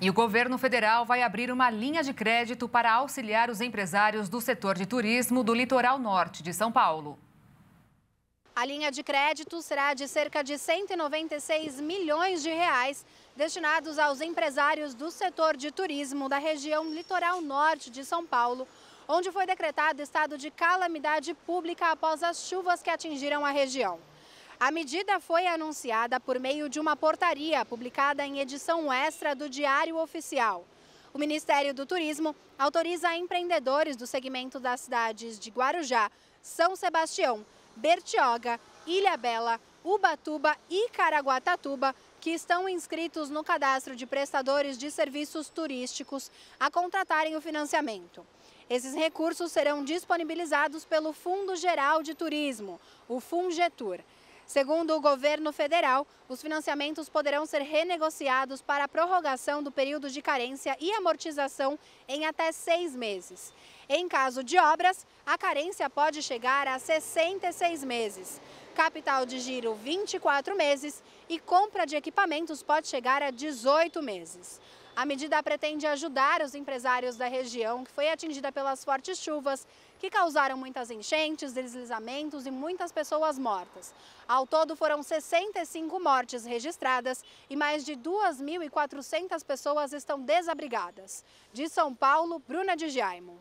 E o governo federal vai abrir uma linha de crédito para auxiliar os empresários do setor de turismo do litoral norte de São Paulo. A linha de crédito será de cerca de 196 milhões de reais, destinados aos empresários do setor de turismo da região litoral norte de São Paulo, onde foi decretado estado de calamidade pública após as chuvas que atingiram a região. A medida foi anunciada por meio de uma portaria publicada em edição extra do Diário Oficial. O Ministério do Turismo autoriza empreendedores do segmento das cidades de Guarujá, São Sebastião, Bertioga, Ilha Bela, Ubatuba e Caraguatatuba, que estão inscritos no cadastro de prestadores de serviços turísticos, a contratarem o financiamento. Esses recursos serão disponibilizados pelo Fundo Geral de Turismo, o FUNGETUR. Segundo o governo federal, os financiamentos poderão ser renegociados para a prorrogação do período de carência e amortização em até seis meses. Em caso de obras, a carência pode chegar a 66 meses. Capital de giro, 24 meses. E compra de equipamentos pode chegar a 18 meses. A medida pretende ajudar os empresários da região que foi atingida pelas fortes chuvas que causaram muitas enchentes, deslizamentos e muitas pessoas mortas. Ao todo foram 65 mortes registradas e mais de 2.400 pessoas estão desabrigadas. De São Paulo, Bruna de Jaimo.